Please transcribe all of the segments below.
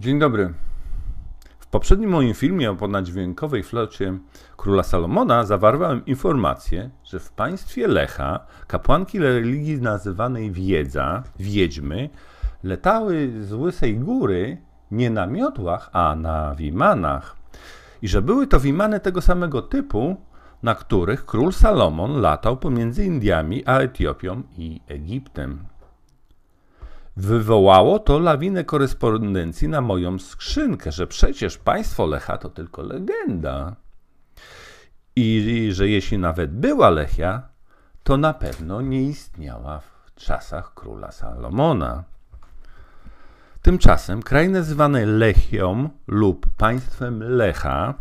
Dzień dobry. W poprzednim moim filmie o ponaddźwiękowej flocie króla Salomona zawarłem informację, że w państwie Lecha kapłanki religii nazywanej wiedza, wiedźmy, letały z Łysej Góry nie na miodłach, a na wimanach. I że były to wimany tego samego typu, na których król Salomon latał pomiędzy Indiami a Etiopią i Egiptem. Wywołało to lawinę korespondencji na moją skrzynkę, że przecież państwo Lecha to tylko legenda. I że jeśli nawet była Lechia, to na pewno nie istniała w czasach króla Salomona. Tymczasem kraj nazywany Lechią lub państwem Lecha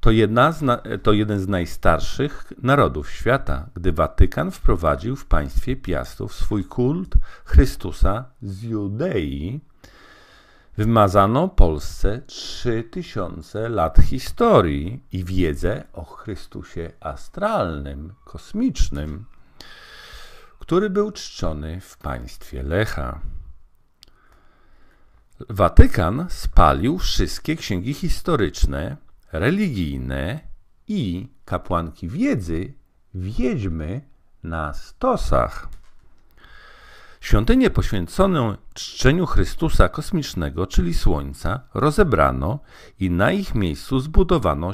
to, jedna z, to jeden z najstarszych narodów świata, gdy Watykan wprowadził w państwie Piastów swój kult Chrystusa z Judei. Wymazano Polsce 3000 lat historii i wiedzę o Chrystusie astralnym, kosmicznym, który był czczony w państwie Lecha. Watykan spalił wszystkie księgi historyczne religijne i kapłanki wiedzy wiedźmy na stosach. Świątynię poświęconą czczeniu Chrystusa kosmicznego, czyli Słońca, rozebrano i na ich miejscu zbudowano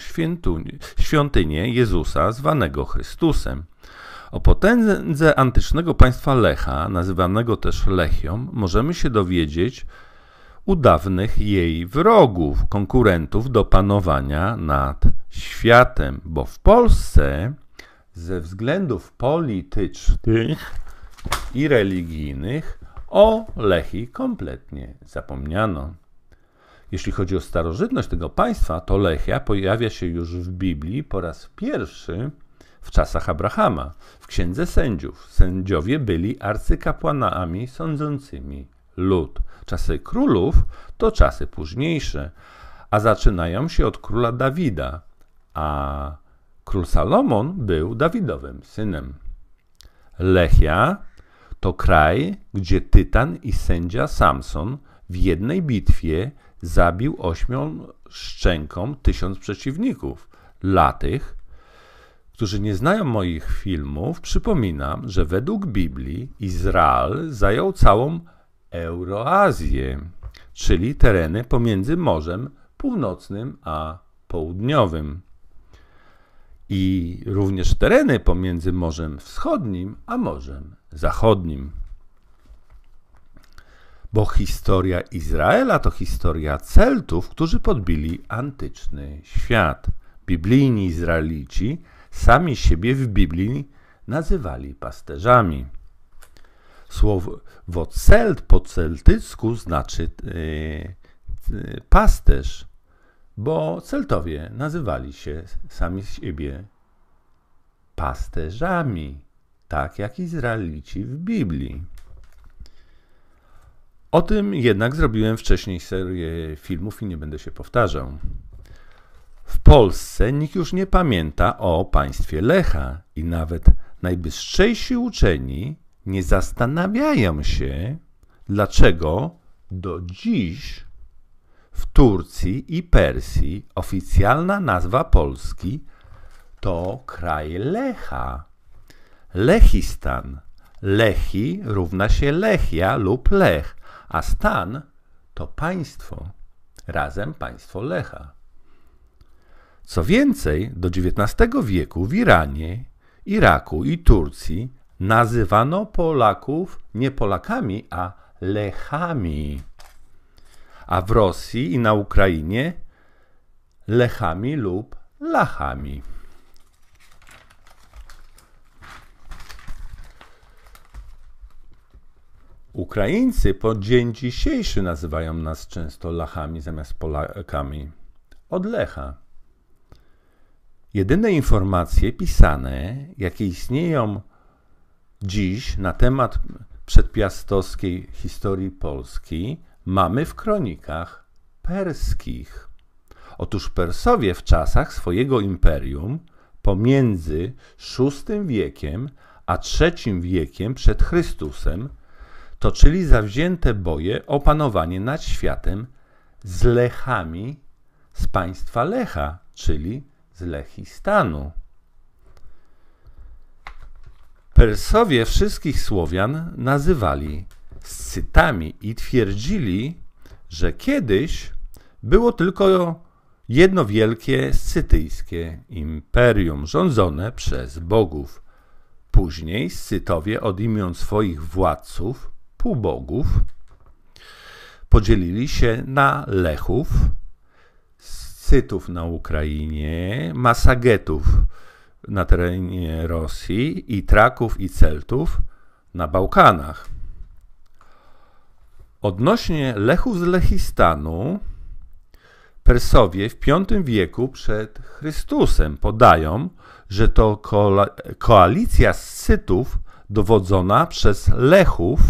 świątynię Jezusa zwanego Chrystusem. O potędze antycznego państwa Lecha, nazywanego też Lechią, możemy się dowiedzieć u dawnych jej wrogów, konkurentów do panowania nad światem, bo w Polsce ze względów politycznych i religijnych o Lechi kompletnie zapomniano. Jeśli chodzi o starożytność tego państwa, to Lechia pojawia się już w Biblii po raz pierwszy w czasach Abrahama, w Księdze Sędziów. Sędziowie byli arcykapłanami sądzącymi lud. Czasy królów to czasy późniejsze, a zaczynają się od króla Dawida, a król Salomon był Dawidowym synem. Lechia to kraj, gdzie tytan i sędzia Samson w jednej bitwie zabił ośmią szczęką tysiąc przeciwników. Dla tych, którzy nie znają moich filmów, przypominam, że według Biblii Izrael zajął całą Euroazję, czyli tereny pomiędzy Morzem Północnym a Południowym. I również tereny pomiędzy Morzem Wschodnim a Morzem Zachodnim. Bo historia Izraela to historia Celtów, którzy podbili antyczny świat. Biblijni Izraelici sami siebie w Biblii nazywali pasterzami. Słowo celt po celtycku znaczy e, e, pasterz, bo Celtowie nazywali się sami z siebie pasterzami, tak jak Izraelici w Biblii. O tym jednak zrobiłem wcześniej serię filmów i nie będę się powtarzał. W Polsce nikt już nie pamięta o państwie Lecha i nawet najbystrzejsi uczeni nie zastanawiają się, dlaczego do dziś w Turcji i Persji oficjalna nazwa Polski to kraj Lecha. Lechistan. Lechi równa się Lechia lub Lech, a stan to państwo. Razem państwo Lecha. Co więcej, do XIX wieku w Iranie, Iraku i Turcji nazywano Polaków nie Polakami, a Lechami. A w Rosji i na Ukrainie Lechami lub Lachami. Ukraińcy po dzień dzisiejszy nazywają nas często Lachami zamiast Polakami. Od Lecha. Jedyne informacje pisane, jakie istnieją dziś na temat przedpiastowskiej historii Polski mamy w kronikach perskich. Otóż Persowie w czasach swojego imperium pomiędzy VI wiekiem a III wiekiem przed Chrystusem toczyli zawzięte boje o panowanie nad światem z Lechami z państwa Lecha, czyli z Lechistanu. Persowie wszystkich Słowian nazywali Scytami i twierdzili, że kiedyś było tylko jedno wielkie scytyjskie imperium rządzone przez bogów. Później Scytowie od imion swoich władców, półbogów, podzielili się na Lechów, Scytów na Ukrainie, Masagetów na terenie Rosji i Traków i Celtów na Bałkanach. Odnośnie Lechów z Lechistanu, Persowie w V wieku przed Chrystusem podają, że to koalicja Scytów dowodzona przez Lechów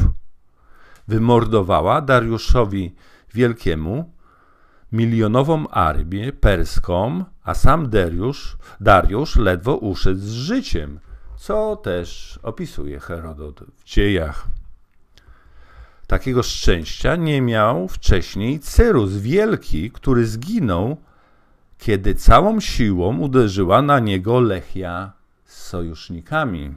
wymordowała Dariuszowi Wielkiemu milionową armię perską a sam Dariusz, Dariusz ledwo uszedł z życiem, co też opisuje Herodot w dziejach. Takiego szczęścia nie miał wcześniej Cyrus Wielki, który zginął, kiedy całą siłą uderzyła na niego Lechia z sojusznikami.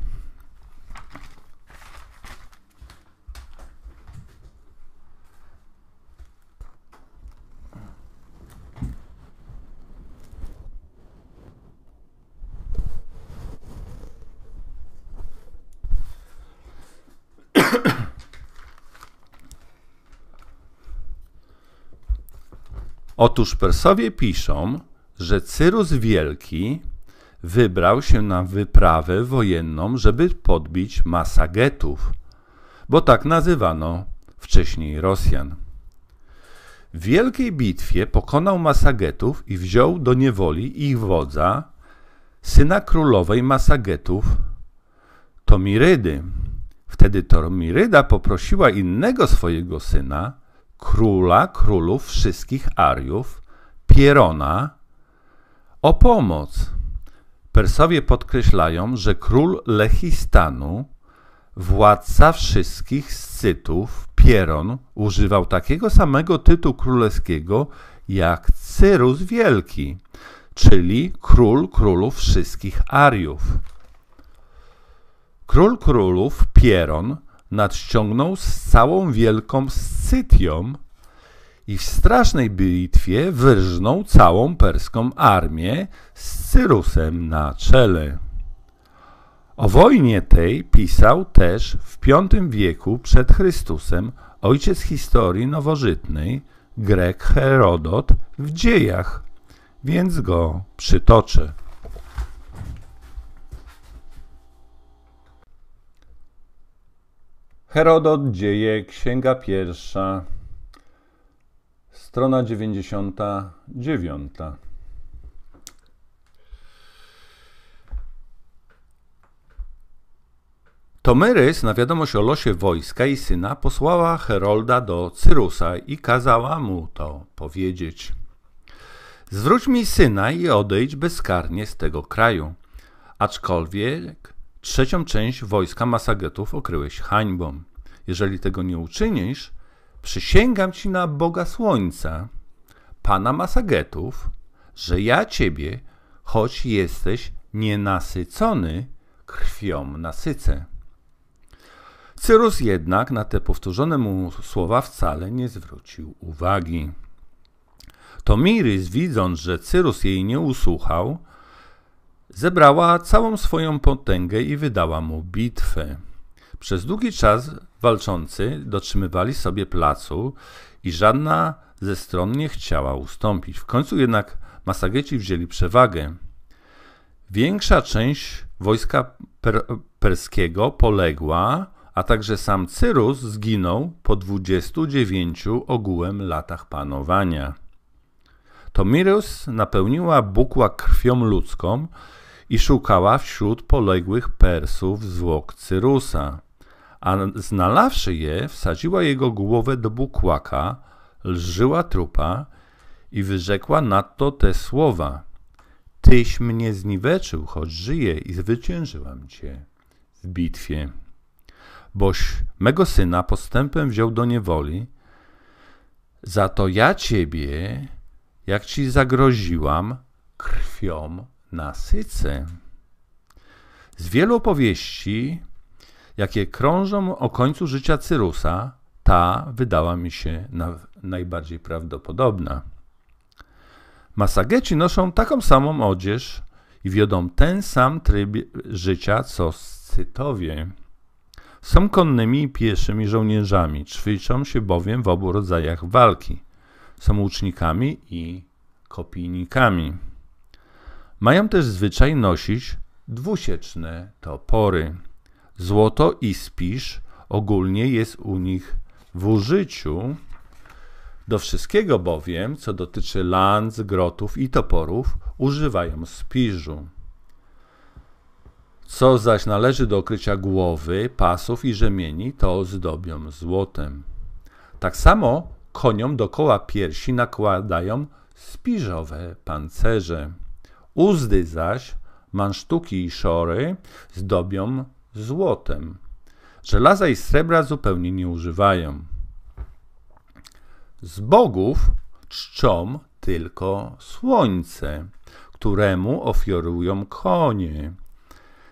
Otóż Persowie piszą, że Cyrus Wielki wybrał się na wyprawę wojenną, żeby podbić Masagetów, bo tak nazywano wcześniej Rosjan. W wielkiej bitwie pokonał Masagetów i wziął do niewoli ich wodza, syna królowej Masagetów, Tomirydy. Wtedy Tomiryda poprosiła innego swojego syna, króla królów wszystkich Ariów, Pierona, o pomoc. Persowie podkreślają, że król Lechistanu, władca wszystkich Scytów, Pieron, używał takiego samego tytułu królewskiego jak Cyrus Wielki, czyli król królów wszystkich Ariów. Król królów Pieron nadciągnął z całą wielką Scytią i w strasznej bitwie wyrżnął całą perską armię z Cyrusem na czele. O wojnie tej pisał też w V wieku przed Chrystusem ojciec historii nowożytnej Grek Herodot w dziejach, więc go przytoczę. Herodot, Dzieje, Księga Pierwsza, strona 99. Tomyrys na wiadomość o losie wojska i syna posłała Herolda do Cyrusa i kazała mu to powiedzieć. Zwróć mi syna i odejdź bezkarnie z tego kraju. Aczkolwiek Trzecią część wojska Masagetów okryłeś hańbą. Jeżeli tego nie uczynisz, przysięgam ci na Boga Słońca, Pana Masagetów, że ja ciebie, choć jesteś nienasycony, krwią nasycę. Cyrus jednak na te powtórzone mu słowa wcale nie zwrócił uwagi. Tomiris, widząc, że Cyrus jej nie usłuchał, Zebrała całą swoją potęgę i wydała mu bitwę. Przez długi czas walczący dotrzymywali sobie placu i żadna ze stron nie chciała ustąpić. W końcu jednak Masageci wzięli przewagę. Większa część wojska per perskiego poległa, a także sam Cyrus zginął po 29 ogółem latach panowania to Mirus napełniła bukła krwią ludzką i szukała wśród poległych Persów zwłok Cyrusa. A znalawszy je, wsadziła jego głowę do bukłaka, lżyła trupa i wyrzekła nadto te słowa. Tyś mnie zniweczył, choć żyję i zwyciężyłam cię w bitwie. Boś mego syna postępem wziął do niewoli, za to ja ciebie jak ci zagroziłam, krwią nasycę. Z wielu opowieści, jakie krążą o końcu życia Cyrusa, ta wydała mi się najbardziej prawdopodobna. Masageci noszą taką samą odzież i wiodą ten sam tryb życia, co Scytowie. Są konnymi i pieszymi żołnierzami, ćwiczą się bowiem w obu rodzajach walki – samoucznikami i kopijnikami. Mają też zwyczaj nosić dwusieczne topory. Złoto i spisz ogólnie jest u nich w użyciu. Do wszystkiego bowiem, co dotyczy lanc, grotów i toporów, używają spiżu. Co zaś należy do okrycia głowy, pasów i rzemieni, to zdobią złotem. Tak samo koniom dokoła piersi nakładają spiżowe pancerze. Uzdy zaś, mansztuki i szory zdobią złotem. Żelaza i srebra zupełnie nie używają. Z bogów czczą tylko słońce, któremu ofiarują konie.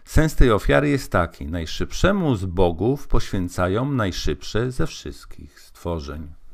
Sens tej ofiary jest taki: najszybszemu z bogów poświęcają najszybsze ze wszystkich stworzeń.